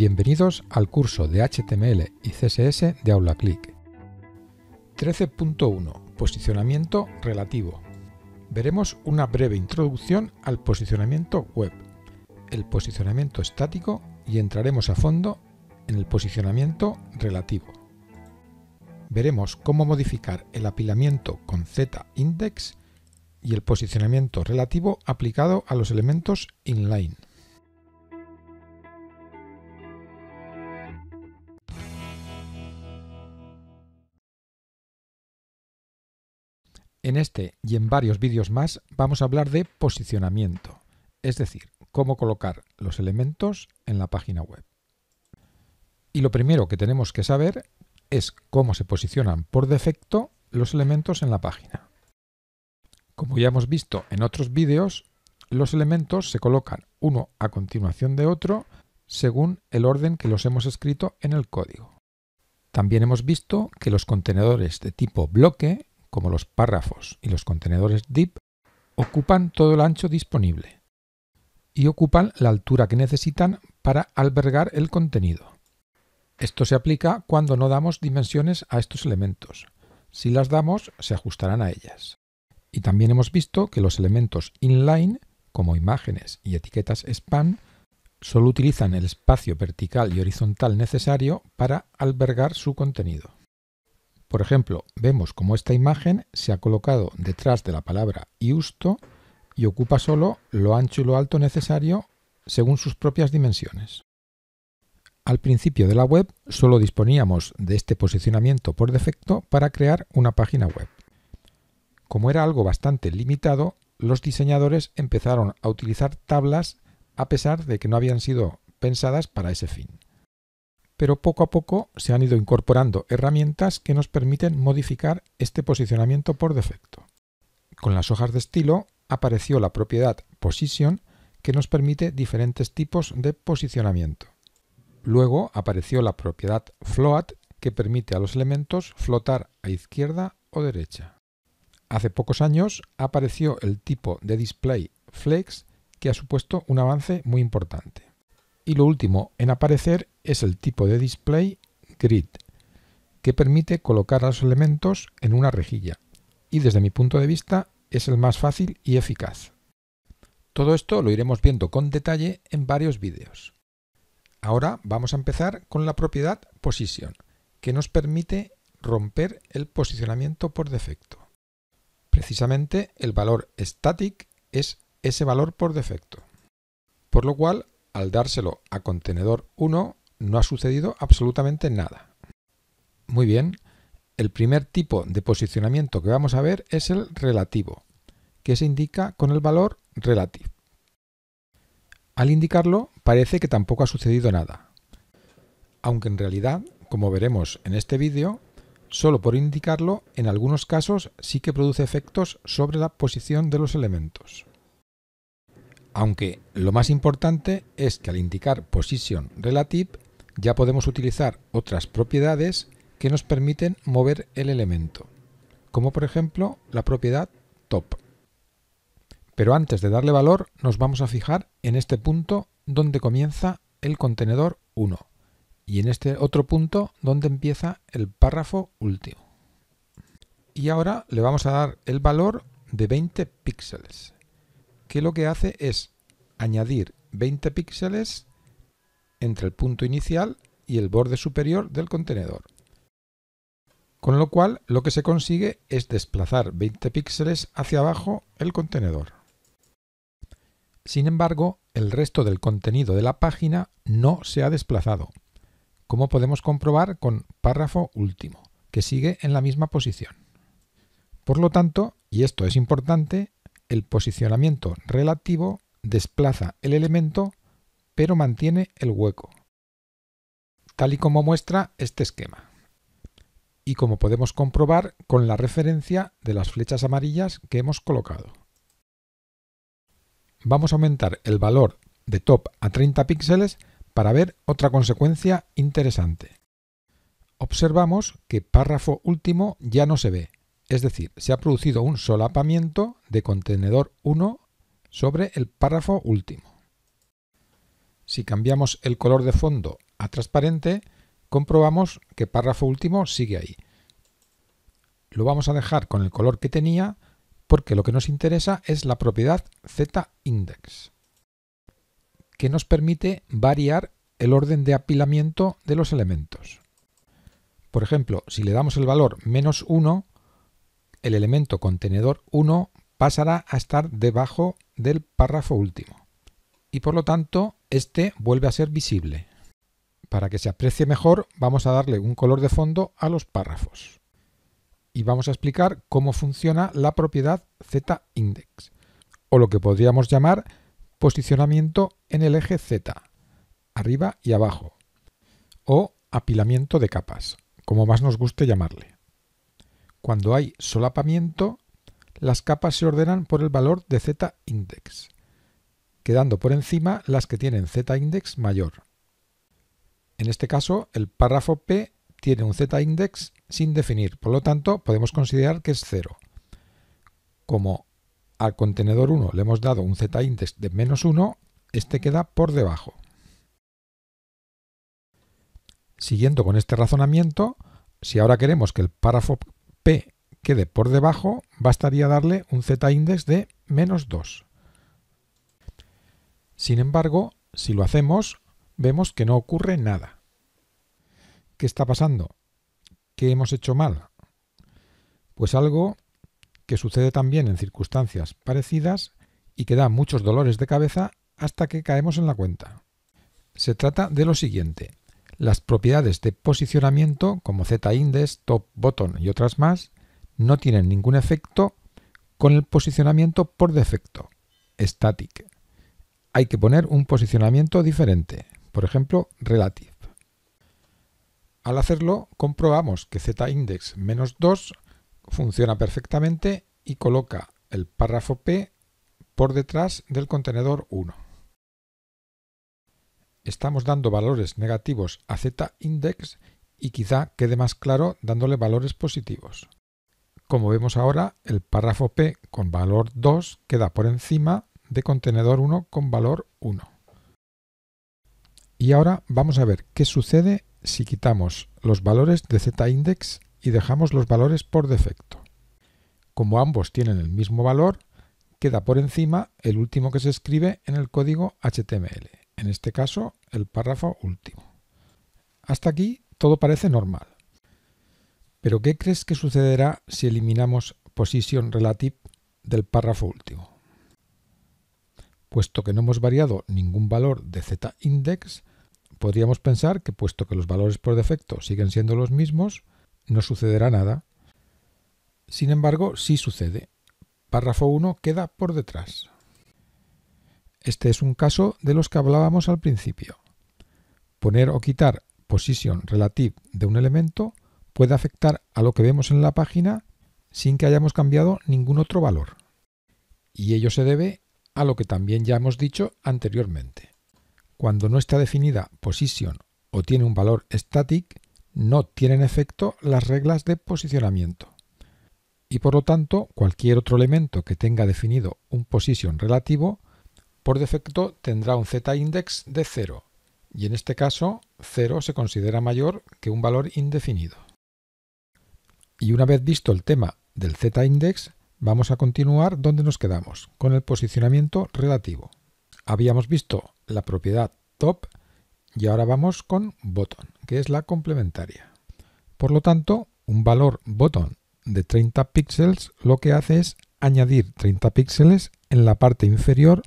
Bienvenidos al curso de HTML y CSS de AulaClick. 13.1 Posicionamiento relativo. Veremos una breve introducción al posicionamiento web, el posicionamiento estático y entraremos a fondo en el posicionamiento relativo. Veremos cómo modificar el apilamiento con z-index y el posicionamiento relativo aplicado a los elementos inline. En este y en varios vídeos más vamos a hablar de posicionamiento, es decir, cómo colocar los elementos en la página web. Y lo primero que tenemos que saber es cómo se posicionan por defecto los elementos en la página. Como ya hemos visto en otros vídeos, los elementos se colocan uno a continuación de otro según el orden que los hemos escrito en el código. También hemos visto que los contenedores de tipo bloque como los párrafos y los contenedores div, ocupan todo el ancho disponible y ocupan la altura que necesitan para albergar el contenido. Esto se aplica cuando no damos dimensiones a estos elementos. Si las damos, se ajustarán a ellas. Y también hemos visto que los elementos inline, como imágenes y etiquetas span, solo utilizan el espacio vertical y horizontal necesario para albergar su contenido. Por ejemplo, vemos cómo esta imagen se ha colocado detrás de la palabra iusto y ocupa solo lo ancho y lo alto necesario según sus propias dimensiones. Al principio de la web solo disponíamos de este posicionamiento por defecto para crear una página web. Como era algo bastante limitado, los diseñadores empezaron a utilizar tablas a pesar de que no habían sido pensadas para ese fin pero poco a poco se han ido incorporando herramientas que nos permiten modificar este posicionamiento por defecto. Con las hojas de estilo apareció la propiedad Position que nos permite diferentes tipos de posicionamiento. Luego apareció la propiedad Float que permite a los elementos flotar a izquierda o derecha. Hace pocos años apareció el tipo de display Flex que ha supuesto un avance muy importante. Y lo último en aparecer es el tipo de display grid, que permite colocar a los elementos en una rejilla, y desde mi punto de vista es el más fácil y eficaz. Todo esto lo iremos viendo con detalle en varios vídeos. Ahora vamos a empezar con la propiedad Position, que nos permite romper el posicionamiento por defecto. Precisamente el valor static es ese valor por defecto. Por lo cual, al dárselo a contenedor 1, no ha sucedido absolutamente nada. Muy bien, el primer tipo de posicionamiento que vamos a ver es el relativo, que se indica con el valor relative. Al indicarlo, parece que tampoco ha sucedido nada. Aunque en realidad, como veremos en este vídeo, solo por indicarlo, en algunos casos sí que produce efectos sobre la posición de los elementos. Aunque lo más importante es que al indicar position relative ya podemos utilizar otras propiedades que nos permiten mover el elemento, como por ejemplo la propiedad top. Pero antes de darle valor nos vamos a fijar en este punto donde comienza el contenedor 1 y en este otro punto donde empieza el párrafo último. Y ahora le vamos a dar el valor de 20 píxeles, que lo que hace es añadir 20 píxeles entre el punto inicial y el borde superior del contenedor. Con lo cual lo que se consigue es desplazar 20 píxeles hacia abajo el contenedor. Sin embargo, el resto del contenido de la página no se ha desplazado, como podemos comprobar con párrafo último, que sigue en la misma posición. Por lo tanto, y esto es importante, el posicionamiento relativo desplaza el elemento pero mantiene el hueco, tal y como muestra este esquema, y como podemos comprobar con la referencia de las flechas amarillas que hemos colocado. Vamos a aumentar el valor de top a 30 píxeles para ver otra consecuencia interesante. Observamos que párrafo último ya no se ve, es decir, se ha producido un solapamiento de contenedor 1 sobre el párrafo último. Si cambiamos el color de fondo a transparente, comprobamos que párrafo último sigue ahí. Lo vamos a dejar con el color que tenía porque lo que nos interesa es la propiedad z-index, que nos permite variar el orden de apilamiento de los elementos. Por ejemplo, si le damos el valor menos 1, el elemento contenedor 1 pasará a estar debajo del párrafo último y por lo tanto este vuelve a ser visible. Para que se aprecie mejor vamos a darle un color de fondo a los párrafos y vamos a explicar cómo funciona la propiedad z-index o lo que podríamos llamar posicionamiento en el eje z, arriba y abajo, o apilamiento de capas, como más nos guste llamarle. Cuando hay solapamiento, las capas se ordenan por el valor de z-index quedando por encima las que tienen z-index mayor. En este caso, el párrafo P tiene un z-index sin definir, por lo tanto podemos considerar que es 0. Como al contenedor 1 le hemos dado un z-index de menos 1, este queda por debajo. Siguiendo con este razonamiento, si ahora queremos que el párrafo P quede por debajo, bastaría darle un z-index de menos 2. Sin embargo, si lo hacemos, vemos que no ocurre nada. ¿Qué está pasando? ¿Qué hemos hecho mal? Pues algo que sucede también en circunstancias parecidas y que da muchos dolores de cabeza hasta que caemos en la cuenta. Se trata de lo siguiente. Las propiedades de posicionamiento como Z-index, top bottom y otras más no tienen ningún efecto con el posicionamiento por defecto, static hay que poner un posicionamiento diferente, por ejemplo, relative. Al hacerlo, comprobamos que zindex menos 2 funciona perfectamente y coloca el párrafo P por detrás del contenedor 1. Estamos dando valores negativos a z-index y quizá quede más claro dándole valores positivos. Como vemos ahora, el párrafo P con valor 2 queda por encima de contenedor 1 con valor 1. Y ahora vamos a ver qué sucede si quitamos los valores de z-index y dejamos los valores por defecto. Como ambos tienen el mismo valor, queda por encima el último que se escribe en el código HTML, en este caso el párrafo último. Hasta aquí todo parece normal. Pero ¿qué crees que sucederá si eliminamos position relative del párrafo último? Puesto que no hemos variado ningún valor de z-index, podríamos pensar que puesto que los valores por defecto siguen siendo los mismos, no sucederá nada. Sin embargo, sí sucede. Párrafo 1 queda por detrás. Este es un caso de los que hablábamos al principio. Poner o quitar position relative de un elemento puede afectar a lo que vemos en la página sin que hayamos cambiado ningún otro valor. Y ello se debe a lo que también ya hemos dicho anteriormente. Cuando no está definida position o tiene un valor static, no tienen efecto las reglas de posicionamiento. Y por lo tanto, cualquier otro elemento que tenga definido un position relativo, por defecto tendrá un z-index de 0, y en este caso 0 se considera mayor que un valor indefinido. Y una vez visto el tema del z-index, Vamos a continuar donde nos quedamos, con el posicionamiento relativo. Habíamos visto la propiedad top y ahora vamos con button, que es la complementaria. Por lo tanto, un valor button de 30 píxeles lo que hace es añadir 30 píxeles en la parte inferior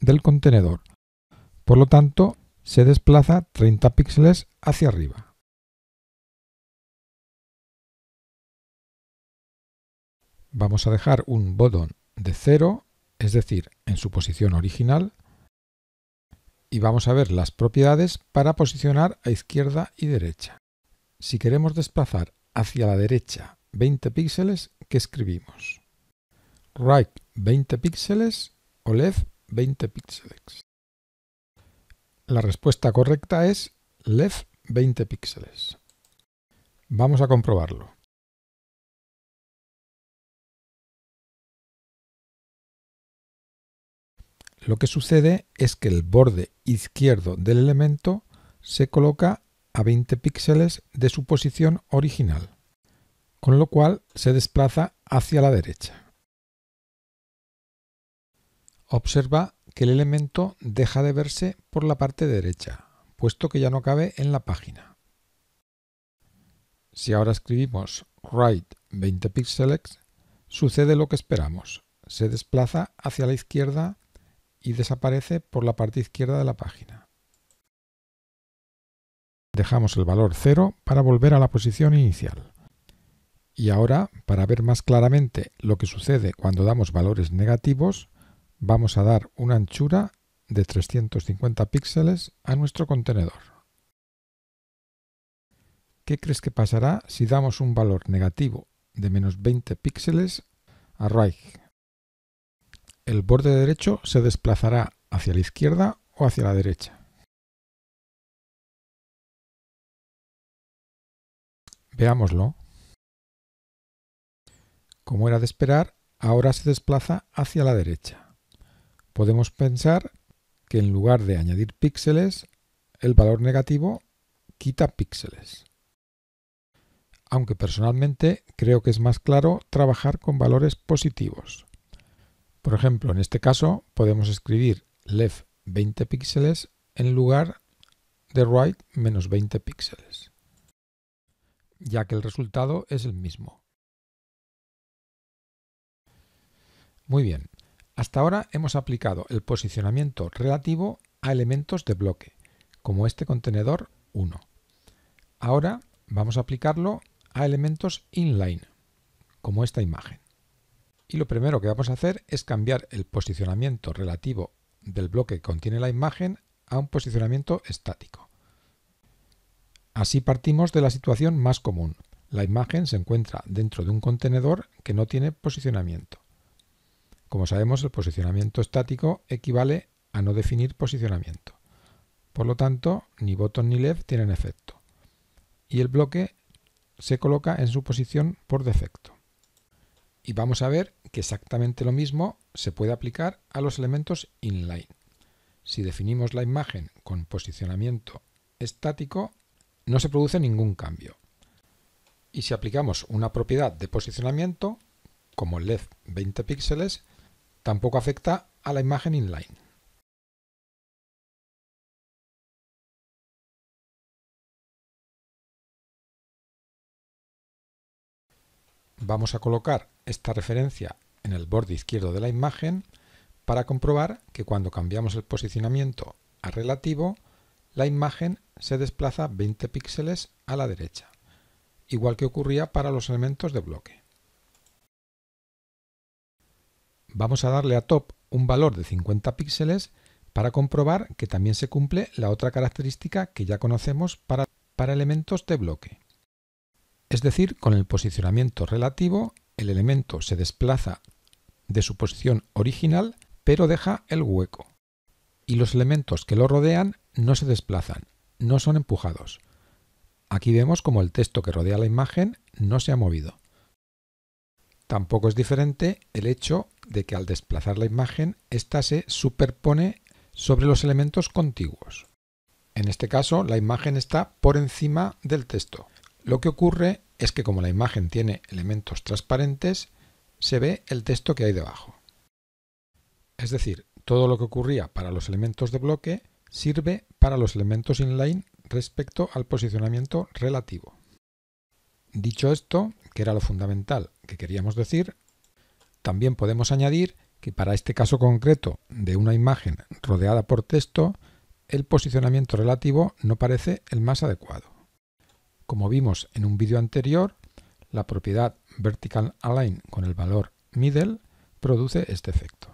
del contenedor. Por lo tanto, se desplaza 30 píxeles hacia arriba. vamos a dejar un botón de 0, es decir, en su posición original, y vamos a ver las propiedades para posicionar a izquierda y derecha. Si queremos desplazar hacia la derecha 20 píxeles, ¿qué escribimos? Right 20 píxeles o left 20 píxeles. La respuesta correcta es left 20 píxeles. Vamos a comprobarlo. Lo que sucede es que el borde izquierdo del elemento se coloca a 20 píxeles de su posición original, con lo cual se desplaza hacia la derecha. Observa que el elemento deja de verse por la parte derecha, puesto que ya no cabe en la página. Si ahora escribimos right 20 píxeles, sucede lo que esperamos. Se desplaza hacia la izquierda y desaparece por la parte izquierda de la página. Dejamos el valor 0 para volver a la posición inicial. Y ahora, para ver más claramente lo que sucede cuando damos valores negativos, vamos a dar una anchura de 350 píxeles a nuestro contenedor. ¿Qué crees que pasará si damos un valor negativo de menos 20 píxeles a Reich? el borde derecho se desplazará hacia la izquierda o hacia la derecha. Veámoslo. Como era de esperar, ahora se desplaza hacia la derecha. Podemos pensar que en lugar de añadir píxeles, el valor negativo quita píxeles. Aunque personalmente creo que es más claro trabajar con valores positivos. Por ejemplo, en este caso podemos escribir left 20 píxeles en lugar de right menos 20 píxeles, ya que el resultado es el mismo. Muy bien, hasta ahora hemos aplicado el posicionamiento relativo a elementos de bloque, como este contenedor 1. Ahora vamos a aplicarlo a elementos inline, como esta imagen. Y lo primero que vamos a hacer es cambiar el posicionamiento relativo del bloque que contiene la imagen a un posicionamiento estático. Así partimos de la situación más común. La imagen se encuentra dentro de un contenedor que no tiene posicionamiento. Como sabemos, el posicionamiento estático equivale a no definir posicionamiento. Por lo tanto, ni botón ni left tienen efecto. Y el bloque se coloca en su posición por defecto. Y vamos a ver que exactamente lo mismo se puede aplicar a los elementos inline. Si definimos la imagen con posicionamiento estático, no se produce ningún cambio. Y si aplicamos una propiedad de posicionamiento, como LED 20 píxeles, tampoco afecta a la imagen inline. Vamos a colocar esta referencia en el borde izquierdo de la imagen para comprobar que cuando cambiamos el posicionamiento a relativo, la imagen se desplaza 20 píxeles a la derecha, igual que ocurría para los elementos de bloque. Vamos a darle a top un valor de 50 píxeles para comprobar que también se cumple la otra característica que ya conocemos para, para elementos de bloque. Es decir, con el posicionamiento relativo, el elemento se desplaza de su posición original, pero deja el hueco. Y los elementos que lo rodean no se desplazan, no son empujados. Aquí vemos como el texto que rodea la imagen no se ha movido. Tampoco es diferente el hecho de que al desplazar la imagen, ésta se superpone sobre los elementos contiguos. En este caso, la imagen está por encima del texto. Lo que ocurre es que como la imagen tiene elementos transparentes, se ve el texto que hay debajo. Es decir, todo lo que ocurría para los elementos de bloque sirve para los elementos inline respecto al posicionamiento relativo. Dicho esto, que era lo fundamental que queríamos decir, también podemos añadir que para este caso concreto de una imagen rodeada por texto, el posicionamiento relativo no parece el más adecuado. Como vimos en un vídeo anterior, la propiedad vertical align con el valor middle produce este efecto.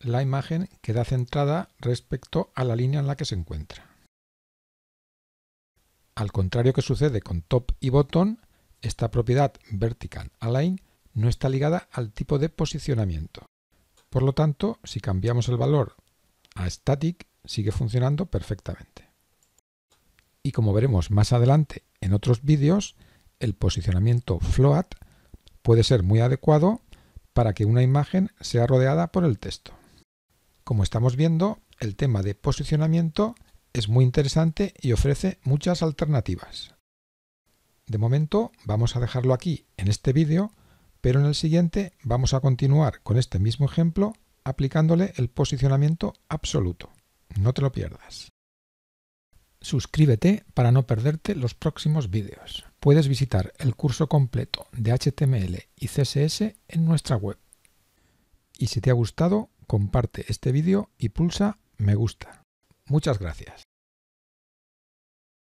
La imagen queda centrada respecto a la línea en la que se encuentra. Al contrario que sucede con top y bottom, esta propiedad vertical align no está ligada al tipo de posicionamiento. Por lo tanto, si cambiamos el valor a static, sigue funcionando perfectamente y como veremos más adelante en otros vídeos, el posicionamiento float puede ser muy adecuado para que una imagen sea rodeada por el texto. Como estamos viendo, el tema de posicionamiento es muy interesante y ofrece muchas alternativas. De momento vamos a dejarlo aquí en este vídeo, pero en el siguiente vamos a continuar con este mismo ejemplo aplicándole el posicionamiento absoluto. No te lo pierdas. Suscríbete para no perderte los próximos vídeos. Puedes visitar el curso completo de HTML y CSS en nuestra web. Y si te ha gustado, comparte este vídeo y pulsa me gusta. Muchas gracias.